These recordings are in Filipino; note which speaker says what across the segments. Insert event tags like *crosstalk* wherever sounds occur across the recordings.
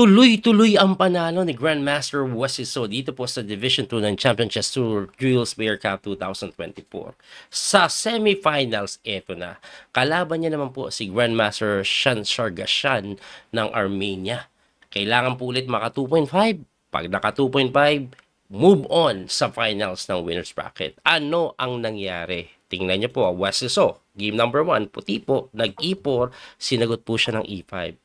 Speaker 1: Tuloy-tuloy ang panalo ni Grandmaster Wasiso dito po sa Division 2 ng Championship Tour Jewels Bear Cup 2024. Sa semifinals, eto na. Kalaban niya naman po si Grandmaster Shan Sargashan ng Armenia. Kailangan po ulit maka 2.5. Pag naka 2.5, move on sa finals ng winner's bracket. Ano ang nangyari? Tingnan niyo po, Wasiso, game number 1, puti po, nag-E4, sinagot po siya ng E5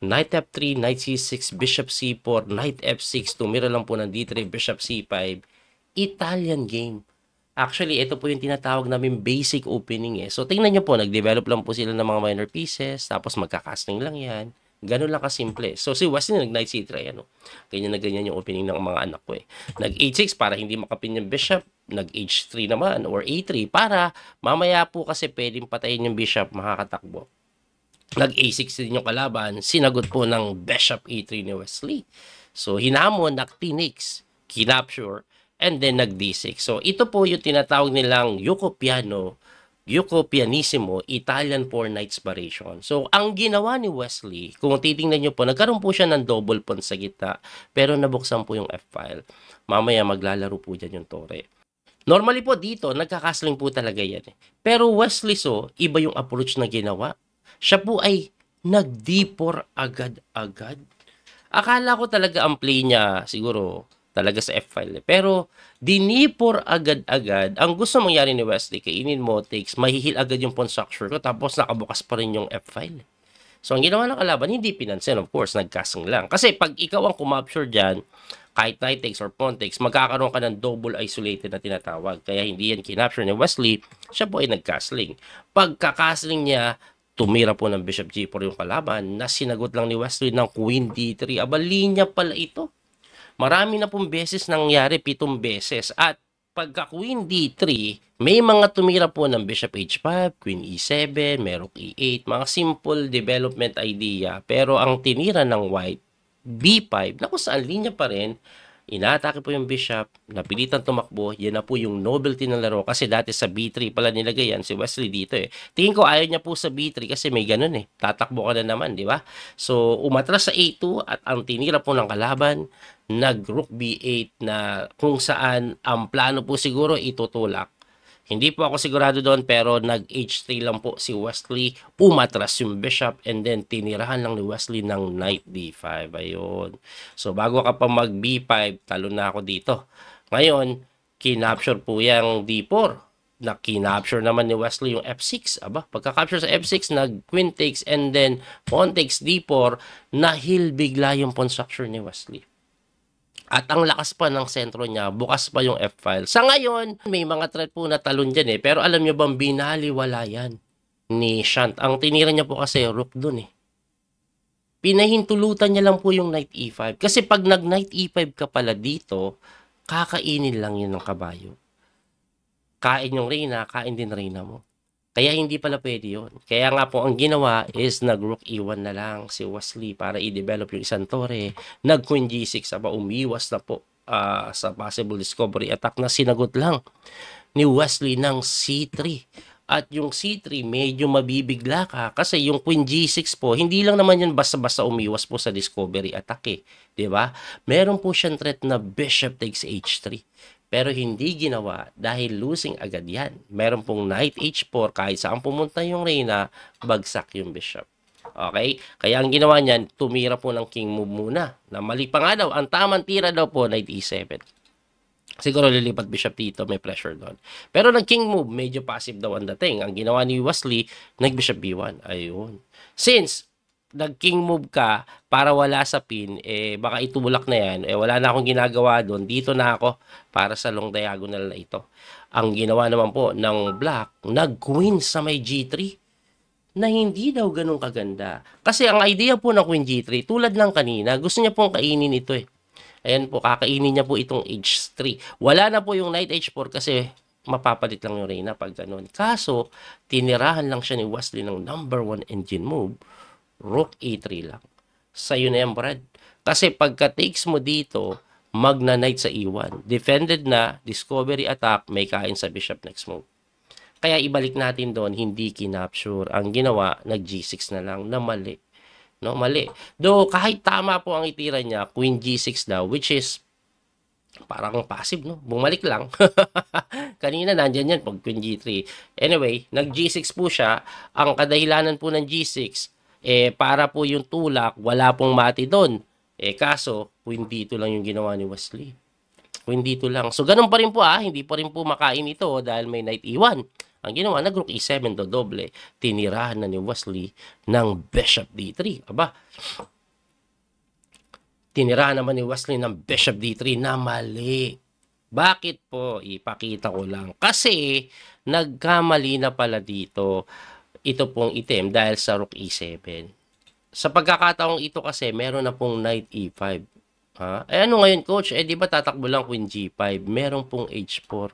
Speaker 1: knight f3, knight c6, bishop c4, knight f6, tumira lang po ng d3, bishop c5, Italian game. Actually, ito po yung tinatawag namin basic opening eh. So, tingnan niyo po, nagdevelop lang po sila ng mga minor pieces, tapos magka-casting lang yan. Ganun lang kasimple. So, si Wesley nag-knight c3, ano? Ganyan na ganyan yung opening ng mga anak ko eh. Nag-h6 para hindi makapin yung bishop, nag-h3 naman, or a3 para mamaya po kasi pwedeng patayin yung bishop, makakatakbo nag A6 din yung kalaban, sinagot po ng Bishop A3 ni Wesley. So, hinamon, nag-T6, kinapture, and then nag-D6. So, ito po yung tinatawag nilang Yuko Piano, Yuko Pianissimo, Italian Four Knights Variation. So, ang ginawa ni Wesley, kung titingnan nyo po, nagkaroon po siya ng double pawn sa gita, pero nabuksan po yung F-file. Mamaya, maglalaro po dyan yung tore. Normally po dito, nagkakasling po talaga yan. Eh. Pero Wesley so, iba yung approach na ginawa siya po ay nag d agad-agad. Akala ko talaga ang play niya siguro talaga sa F-file. Eh. Pero dinipor agad-agad. Ang gusto mangyari ni Wesley, kainin mo, takes, mahihil agad yung pawn structure ko tapos nakabukas pa rin yung F-file. Eh. So ang ginawa ng kalaban, hindi pinansin of course, nagkasang lang. Kasi pag ikaw ang kumapture dyan, kahit knight takes or pawn takes, magkakaroon ka ng double isolated na tinatawag. Kaya hindi yan kinapture ni Wesley, siya po ay nagkasling. Pagkakasling niya, tumira po ng Bishop G4 yung kalaban na sinagot lang ni Wesley ng Queen D3. Aba, linya pala ito. Marami na pong beses nangyari, pitong beses. At pagka Queen D3, may mga tumira po ng Bishop H5, Queen E7, Merok E8, mga simple development idea. Pero ang tinira ng White, B5, na kung saan linya pa rin, Inaatake po yung bishop, napilitan tumakbo, yan na po yung novelty ng laro. Kasi dati sa B3 pala nilagay yan, si Wesley dito eh. Tingin ko ayaw niya po sa B3 kasi may ganun eh. Tatakbo ka na naman, di ba? So, umatras sa A2 at ang tinira po ng kalaban, nag-rook B8 na kung saan ang plano po siguro itutulak hindi po ako sigurado doon pero nag-H3 lang po si Wesley. Umatras yung bishop and then tinirahan lang ni Wesley ng knight D5. Ayun. So bago ka pa mag B5, talo na ako dito. Ngayon, kinapture po yung D4 na kinapture naman ni Wesley yung F6. Aba, pagka-capture sa F6, nag queen takes and then pawn takes D4, nahil bigla yung pawn structure ni Wesley. At ang lakas pa ng sentro niya, bukas pa yung F-file. Sa ngayon, may mga threat po na talon dyan eh. Pero alam nyo bang binaliwala yan ni Shant. Ang tinira niya po kasi rook dun eh. Pinahintulutan niya lang po yung knight E5. Kasi pag nag knight E5 ka pala dito, kakainin lang yun ng kabayo. Kain yung reyna, kain din reyna mo. Kaya hindi pala pwede yun. Kaya nga po, ang ginawa is nag-rook e1 na lang si Wesley para i-develop yung isang tore. Nag-queen g6 aba umiwas na po uh, sa possible discovery attack na sinagot lang ni Wesley ng c3. At yung c3 medyo mabibigla ka kasi yung queen g6 po, hindi lang naman yan basta-basta umiwas po sa discovery attack eh. ba? Diba? Meron po siyang threat na bishop takes h3 pero hindi ginawa dahil losing agad yan. Meron pong knight h4 kahit saan pumunta yung reyna, bagsak yung bishop. Okay? Kaya ang ginawa niyan, tumira po ng king move muna. Na mali pa nga daw, ang tamang tira daw po, knight e7. Siguro lilipat bishop dito, may pressure doon. Pero nag king move, medyo passive daw ang dating. Ang ginawa ni Wesley, nag bishop b1. Ayun. Since nag-king move ka para wala sa pin, eh baka itulak na yan. Eh wala na akong ginagawa doon. Dito na ako para sa long diagonal na ito. Ang ginawa naman po ng black, nag-queen sa may G3 na hindi daw ganun kaganda. Kasi ang idea po ng queen G3, tulad ng kanina, gusto niya pong kainin ito eh. Ayan po, kakainin niya po itong H3. Wala na po yung knight H4 kasi mapapalit lang yung Reyna pag ganun. Kaso, tinirahan lang siya ni Wesley ng number one engine move rook e3 lang. Sa'yo na yan, Brad. Kasi pagka takes mo dito, magna knight sa e1. Defended na, discovery attack, may kain sa bishop next move. Kaya ibalik natin doon, hindi kinapture. Ang ginawa, nag g6 na lang, na mali. No, mali. Though, kahit tama po ang itira niya, queen g6 daw, which is parang passive, no? Bumalik lang. *laughs* Kanina, nandyan yan pag queen g3. Anyway, nag g6 po siya. Ang kadahilanan po ng g6, eh para po yung tulak, wala pong mati doon. Eh kaso, kung dito lang yung ginawa ni Wesley. Kung dito lang. So ganun pa rin po ah, hindi pa rin po makain ito dahil may knight iwan. Ang ginawa na rook e7 do doble, tinirahan na ni Wesley ng bishop d3. Aba, tinirahan naman ni Wesley ng bishop d3 na mali. Bakit po? Ipakita ko lang. Kasi nagkamali na pala dito ito pong item dahil sa rook e7. Sa pagkakataong ito kasi, meron na pong knight e5. Ha? Eh ano ngayon coach? Eh di ba tatakbo lang queen g5? Meron pong h4.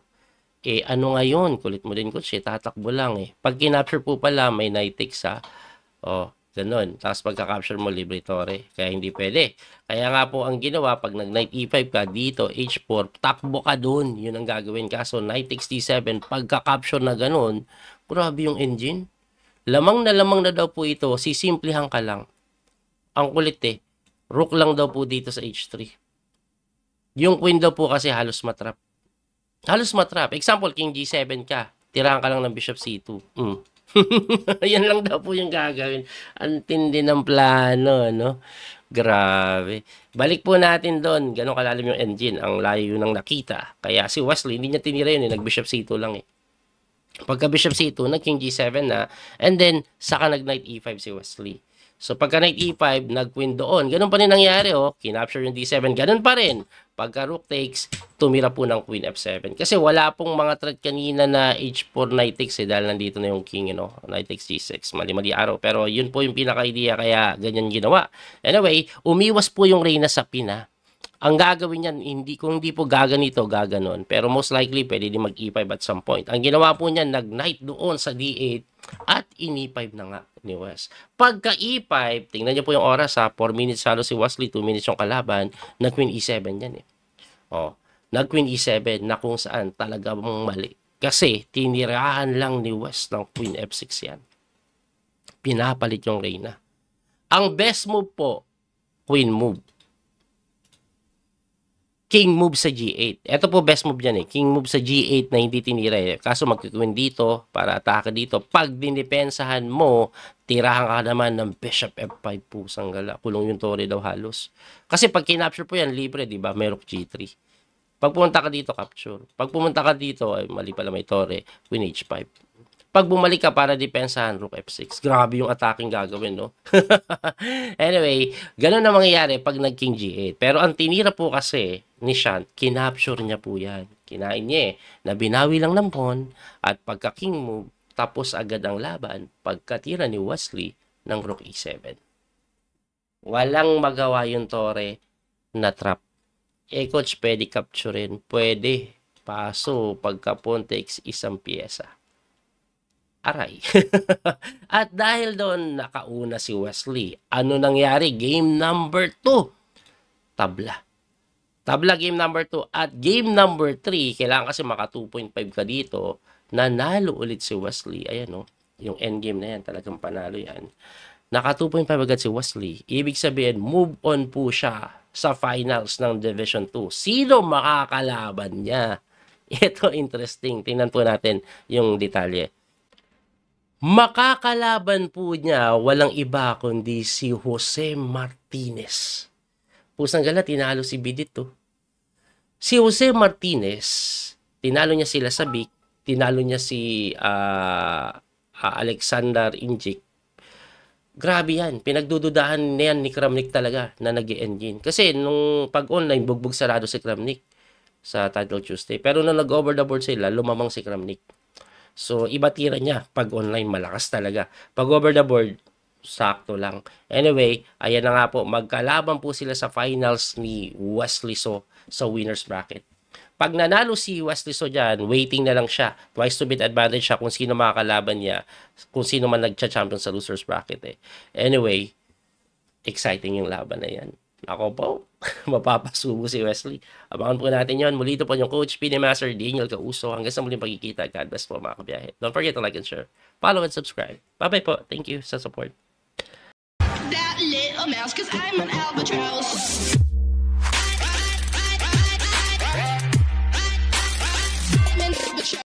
Speaker 1: Eh ano ngayon? Kulit mo din coach eh, tatakbo lang eh. Pag kinapture po pala, may knight takes ha. O, oh, ganun. Tapos pagka-capture mo, libre tore. Kaya hindi pwede. Kaya nga po ang ginawa, pag nag knight e5 ka dito, h4, takbo ka dun. Yun ang gagawin. Kaso knight takes d7, pagka-capture na ganun, grabe yung engine. Lamang na lamang na daw po ito, sisimplihan ka lang. Ang kulit eh, rook lang daw po dito sa h3. Yung queen daw po kasi halos matrap. Halos matrap. Example, king g7 ka. Tirahan ka lang ng bishop c2. Mm. *laughs* Yan lang daw po yung gagawin. Antindi ng plano, no? Grabe. Balik po natin doon. Ganon kalalim yung engine. Ang layo yun ng nakita. Kaya si Wesley, hindi niya tinira yun. Eh. Nag-bishop C2 lang eh. Pagka bishop c2, nag-king g7 na. And then, saka nag-knight e5 si Wesley. So, pagka knight e5, nag-queen doon. Ganun pa rin nangyari, oh. Kinapture yung d7. Ganun pa rin. Pagka rook takes, tumira po ng queen f7. Kasi wala pong mga threat kanina na h4 knight takes, eh. Dahil nandito na yung king, you eh, know. Knight takes g6. Mali-mali araw. Pero, yun po yung pinaka-idea. Kaya, ganyan ginawa. Anyway, umiwas po yung reyna sa pina. Ang gagawin niyan, hindi, kung hindi po gaganito, gaganon. Pero most likely, pwede din mag-E5 at some point. Ang ginawa po niyan, nag-knight doon sa D8 at in-E5 na nga ni Wes. Pagka E5, tingnan niyo po yung oras ha, 4 minutes halo si Wesley, 2 minutes yung kalaban, nag-Queen E7 niyan eh. Oh, nag-Queen E7 na kung saan talaga mong mali. Kasi tinirahan lang ni Wes ng Queen F6 yan. Pinapalit yung Reyna. Ang best move po, Queen move king move sa G8. Ito po best move niyan eh. King move sa G8 na hindi tinira eh. Kaso magkikwin dito para atake dito. Pag dinipensahan mo, tirahan ka naman ng bishop F5 po. Sanggala. Kulong yung tore daw halos. Kasi pag kinapture po yan, libre, di ba? Merok G3. Pag pumunta ka dito, capture. Pag pumunta ka dito, ay mali pala may tore, queen H5. Pag bumalik ka para depensahan, rook F6. Grabe yung attacking gagawin, no? *laughs* anyway, ganun na mangyayari pag nag-king G8. Pero ang tinira po kasi, ni Shant, kinapture niya po yan. Kinain niya eh, na binawi lang ng pawn at pagka-king move, tapos agad ang laban pagkatira ni Wesley ng rook e7. Walang magawa yung Tore na trap. Eh coach, pwede capturein. Pwede. Paso, pagka pawn takes isang piyesa. Aray. *laughs* at dahil doon, nakauna si Wesley. Ano nangyari? Game number 2. Tabla Tabla game number 2 at game number 3, kailangan kasi maka 2.5 ka dito, nanalo ulit si Wesley. Ayan oh, yung end game na yan, talagang panalo yan. Naka 2.5 agad si Wesley. Ibig sabihin, move on po siya sa finals ng Division 2. Sino makakalaban niya? *laughs* Ito interesting. Tingnan po natin yung detalye. Makakalaban po niya walang iba kundi si Jose Martinez. Pusang gala, tinalo si to. Oh. Si Jose Martinez, tinalo niya sila sa Bic, tinalo niya si uh, uh, Alexander Injic. Grabe yan. Pinagdududahan na yan ni Kramnik talaga na nag engine Kasi nung pag-online, bugbog sarado si Kramnik sa Title Tuesday. Pero nung nag-over the board sila, lumamang si Kramnik. So, iba tira niya. Pag online, malakas talaga. Pag over the board, sakto lang. Anyway, ayan na nga po, magkalaban po sila sa finals ni Wesley So sa winner's bracket. Pag nanalo si Wesley So dyan, waiting na lang siya. Twice to beat advantage siya kung sino makakalaban niya, kung sino man nagcha-champion sa loser's bracket eh. Anyway, exciting yung laban na yan. Ako po, *laughs* mapapasubo si Wesley. Abangan po natin yon. Muli ito po yung coach, Pinemaster Daniel Kauso. Hanggang sa muling pagkikita. God bless po mga kabiyahe. Don't forget to like and share. Follow and subscribe. Bye-bye po. Thank you sa support. cause I'm an albatross.